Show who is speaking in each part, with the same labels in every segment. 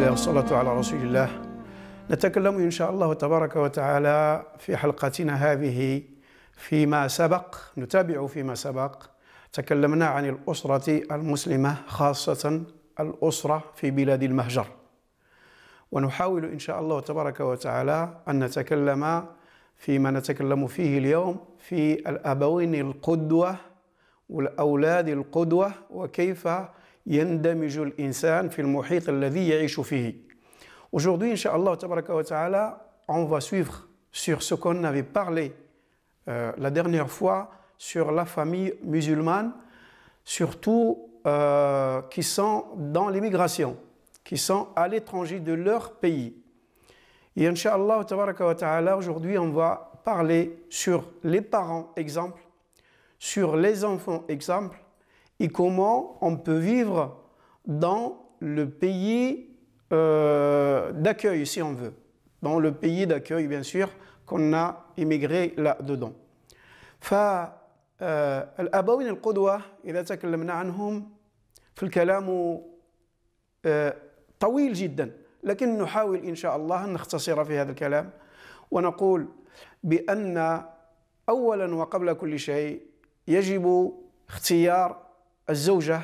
Speaker 1: الله والصلاة على رسول الله نتكلم إن شاء الله تبارك وتعالى في حلقتنا هذه فيما سبق نتابع فيما سبق تكلمنا عن الأسرة المسلمة خاصة الأسرة في بلاد المهجر ونحاول إن شاء الله تبارك وتعالى أن نتكلم فيما نتكلم فيه اليوم في الأبوين القدوة والأولاد القدوة وكيف يندمج الإنسان في Aujourd'hui, Inch'Allah, on va suivre sur ce qu'on avait parlé euh, la dernière fois sur la famille musulmane, surtout euh, qui sont dans l'immigration, qui sont à l'étranger de leur pays. Et Inch'Allah, aujourd'hui, on va parler sur les parents, exemple, sur les enfants, exemple, et comment on peut vivre dans le pays euh, d'accueil, si on veut, dans le pays d'accueil, bien sûr, qu'on a immigré là-dedans. فالأبوين القدوة euh, إذا تكلمنا عنهم في الكلام آه، طويل جدا لكن نحاول إن شاء الله أن نختصر في هذا الكلام ونقول بأن أولا وقبل كل شيء يجب اختيار الزوجة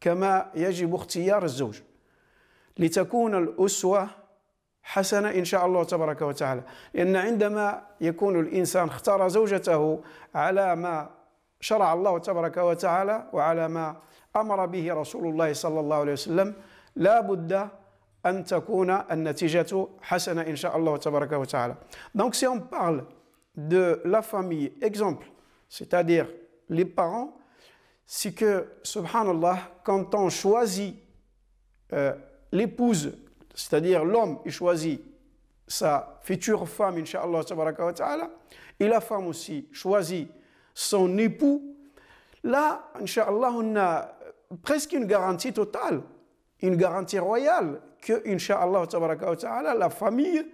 Speaker 1: كما يجب اختيار الزوج لتكون الأسوة حسنة إن شاء الله تبارك وتعالى لأن عندما يكون الإنسان اختار زوجته على ما شرع الله تبارك وتعالى وعلى ما أمر به رسول الله صلى الله عليه وسلم لا بد أن تكون النتيجة حسنة إن شاء الله تبارك وتعالى Donc si on parle de la famille exemple c'est-à-dire les parents c'est que, subhanallah, quand on choisit euh, l'épouse, c'est-à-dire l'homme, il choisit sa future femme, inshallah, et la femme aussi choisit son époux, là, inshallah, on a presque une garantie totale, une garantie royale que, inshallah, la famille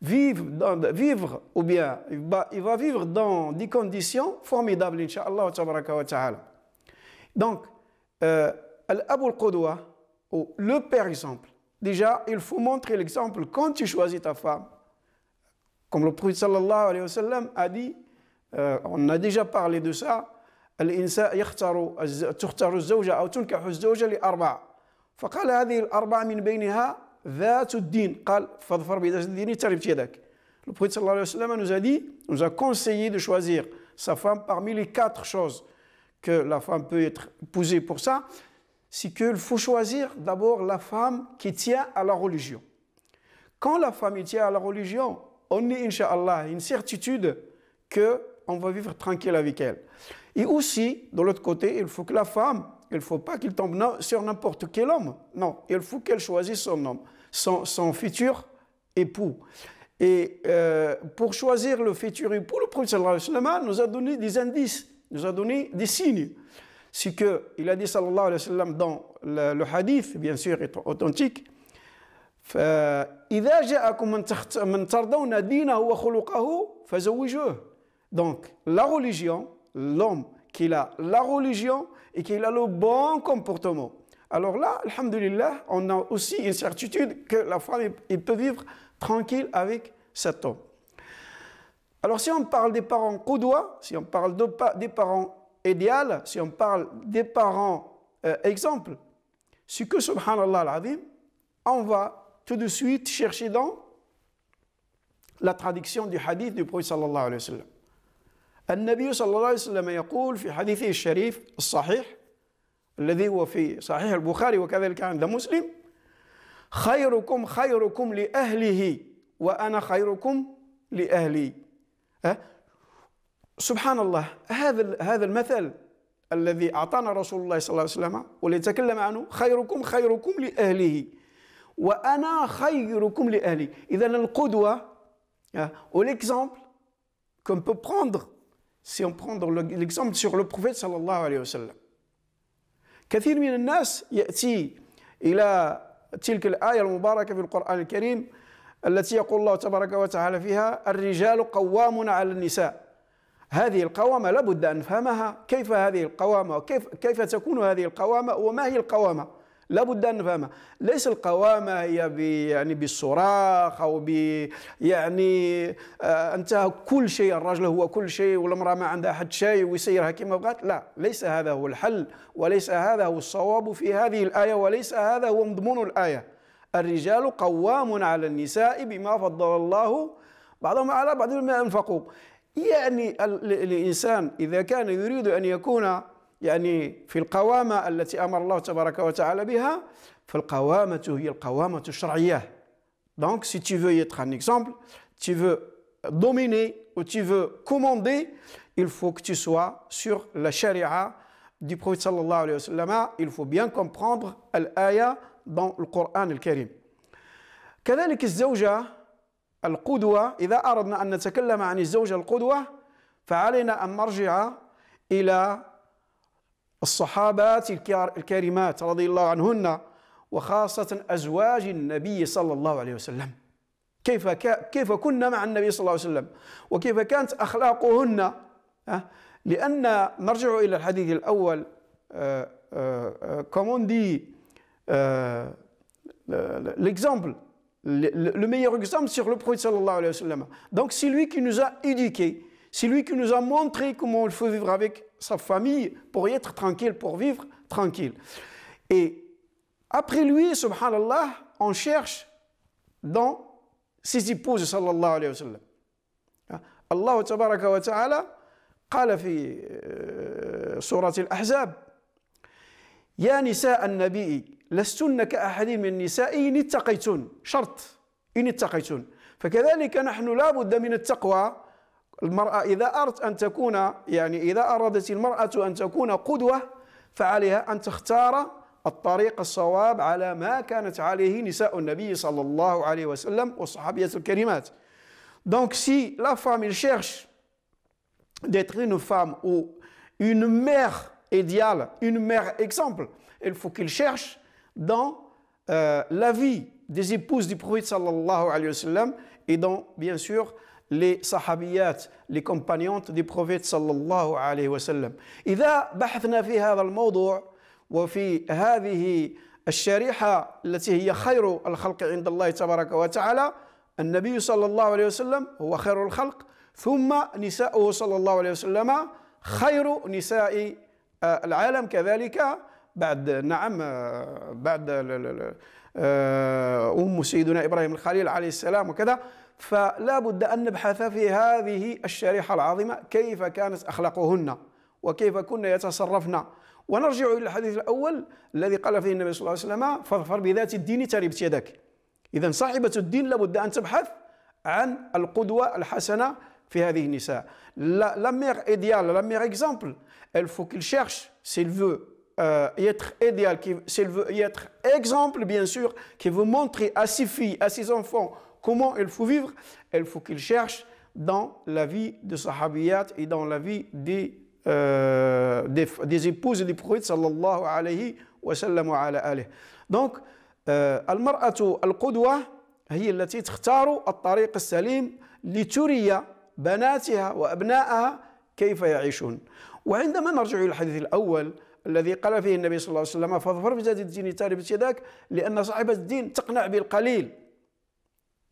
Speaker 1: vive dans, vivre ou bien bah, il va vivre dans des conditions formidables, inshallah. Donc, Al-Abu euh, al ou le père exemple, déjà, il faut montrer l'exemple quand tu choisis ta femme. Comme le prophète sallallahu alayhi wa sallam a dit, euh, on a déjà parlé de ça, الإنسان يختار تختار الزوجة أو تنكح الزوجة لأربعة فقال هذه الأربعة من بينها ذات الدين قال فاظفر بذات الدين din يدك Le prophète sallallahu alayhi wa sallam nous a dit, nous a conseillé de choisir sa femme parmi les quatre choses que la femme peut être épousée pour ça, c'est qu'il faut choisir d'abord la femme qui tient à la religion. Quand la femme tient à la religion, on est, Inch'Allah, une certitude qu'on va vivre tranquille avec elle. Et aussi, de l'autre côté, il faut que la femme, il ne faut pas qu'elle tombe sur n'importe quel homme. Non, il faut qu'elle choisisse son homme, son, futur époux. Et euh, pour choisir le futur époux, le Prophète nous a donné des indices nous a donné des signes. Ce que, il a dit sallallahu alayhi wa sallam dans le, hadith, bien sûr authentique, Donc, la religion, l'homme qu'il a la religion et qu'il a le bon comportement. Alors là, alhamdulillah, on a aussi une certitude que la femme il peut vivre tranquille avec cet homme. Alors si on parle des parents coudois, si on parle de, des parents idéaux, si on parle des parents euh, exemples, ce que subhanallah on va tout de suite chercher dans la traduction du hadith du prophète sallallahu alayhi wa sallam. النبي صلى الله عليه وسلم يقول في حديثه الشريف الصحيح الذي هو في صحيح البخاري وكذلك عند مسلم خيركم خيركم لأهله وأنا خيركم لأهلي أه؟ سبحان الله هذا هذا المثل الذي اعطانا رسول الله صلى الله عليه وسلم والذي تكلم عنه خيركم خيركم لاهله وانا خيركم لاهلي اذا القدوه والاكزامبل كون بو بروندر سي اون بروندر ليكزامبل سور لو بروفيت صلى الله عليه وسلم كثير من الناس ياتي الى تلك الايه المباركه في القران الكريم التي يقول الله تبارك وتعالى فيها الرجال قوامون على النساء هذه القوامة لابد أن نفهمها كيف هذه القوامة وكيف كيف تكون هذه القوامة وما هي القوامة لابد أن نفهمها ليس القوامة هي يعني بالصراخ أو ب يعني آه أنت كل شيء الرجل هو كل شيء والمرأة ما عندها حد شيء ويسيرها كما بغات لا ليس هذا هو الحل وليس هذا هو الصواب في هذه الآية وليس هذا هو مضمون الآية الرجال قوام على النساء بما فضل الله بعضهم على بعض ما انفقوا يعني الانسان اذا كان يريد ان يكون يعني في القوامه التي امر الله تبارك وتعالى بها فالقوامه هي القوامه الشرعيه دونك سي تي فو يتر ان اكزومبل تي فو دوميني او تي فو كوموندي il faut que tu sois sur la charia du prophète صلى الله عليه وسلم il faut bien comprendre l'ayah دون القرآن الكريم كذلك الزوجة القدوة إذا أردنا أن نتكلم عن الزوجة القدوة فعلينا أن نرجع إلى الصحابات الكريمات رضي الله عنهن وخاصة أزواج النبي صلى الله عليه وسلم كيف كيف كنا مع النبي صلى الله عليه وسلم وكيف كانت أخلاقهن لأن نرجع إلى الحديث الأول كوموندي Euh, l'exemple, le, meilleur exemple sur le prophète sallallahu alayhi wa sallam. Donc c'est lui qui nous a éduqués, c'est lui qui nous a montré comment il faut vivre avec sa famille pour y être tranquille, pour vivre tranquille. Et après lui, subhanallah, on cherche dans ses épouses sallallahu alayhi wa sallam. Hein? Allah tabaraka wa ta'ala قال في سورة الأحزاب يا نساء النبي لستن كأحد من النساء إن اتقيتن شرط إن اتقيتن فكذلك نحن لا بد من التقوى المرأة إذا أردت أن تكون يعني إذا أرادت المرأة أن تكون قدوة فعليها أن تختار الطريق الصواب على ما كانت عليه نساء النبي صلى الله عليه وسلم والصحابية الكريمات دونك سي لا femme, il cherche d'être une femme ou une mère idéal, une mère exemple. Il faut qu'il cherche dans euh, la vie des épouses du prophète sallallahu alayhi wa sallam et dans, bien sûr, les sahabiyat, les compagnons du prophète sallallahu alayhi wa sallam. إذا بحثنا في هذا الموضوع وفي هذه الشريحة التي هي خير الخلق عند الله تبارك وتعالى النبي صلى الله عليه وسلم هو خير الخلق ثم نساءه صلى الله عليه وسلم خير نساء آه، العالم كذلك بعد نعم آه، بعد آه، أم سيدنا إبراهيم الخليل عليه السلام وكذا فلا بد أن نبحث في هذه الشريحة العظيمة كيف كانت أخلاقهن وكيف كنا يتصرفن ونرجع إلى الحديث الأول الذي قال فيه النبي صلى الله عليه وسلم فاظفر بذات الدين تربت يدك إذا صاحبة الدين لابد أن تبحث عن القدوة الحسنة La, la mère idéale, la mère exemple, elle faut qu'il cherche, s'il veut euh, être idéal, s'il veut être exemple, bien sûr, qu'il veut montrer à ses filles, à ses enfants, comment il faut vivre, il faut qu'il cherche dans la vie de Sahabiyat et dans la vie des, euh, des, épouses et des prophètes, sallallahu alayhi wa sallam wa ala alayhi. Donc, euh, al-mar'atu al-qudwa, هي التي تختار الطريق السليم لتريه بناتها وأبنائها كيف يعيشون وعندما نرجع إلى الحديث الأول الذي قال فيه النبي صلى الله عليه وسلم فاظفر بزاد الدين تارب يداك لأن صاحبة الدين تقنع بالقليل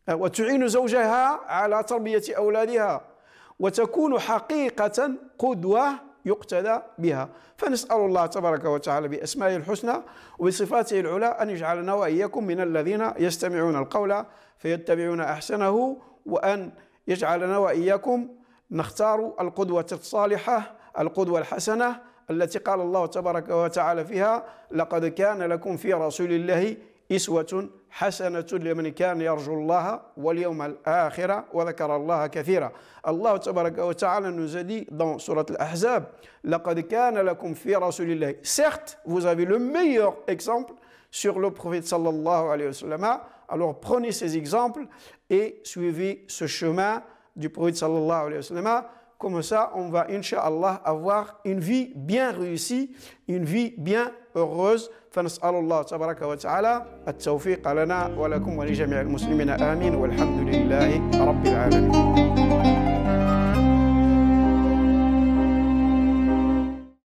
Speaker 1: وتعين زوجها على تربية أولادها وتكون حقيقة قدوة يقتدى بها فنسأل الله تبارك وتعالى بأسمائه الحسنى وبصفاته العلى أن يجعلنا وإياكم من الذين يستمعون القول فيتبعون أحسنه وأن يجعلنا وإياكم نختار القدوة الصالحة القدوة الحسنة التي قال الله تبارك وتعالى فيها لقد كان لكم في رسول الله إسوة حسنة لمن كان يرجو الله واليوم الآخرة وذكر الله كثيرا الله تبارك وتعالى نزدي دون سوره الاحزاب لقد كان لكم في رسول الله سيغت vous avez le meilleur exemple sur le prophète sallallahu alayhi wa sallam Alors prenez ces exemples et suivez ce chemin du prophète sallallahu alayhi wa sallam. Comme ça, on va, inshallah, avoir une vie bien réussie, une vie bien heureuse. فنسأل الله تبارك وتعالى التوفيق لنا ولكم ولجميع المسلمين آمين والحمد لله رب العالمين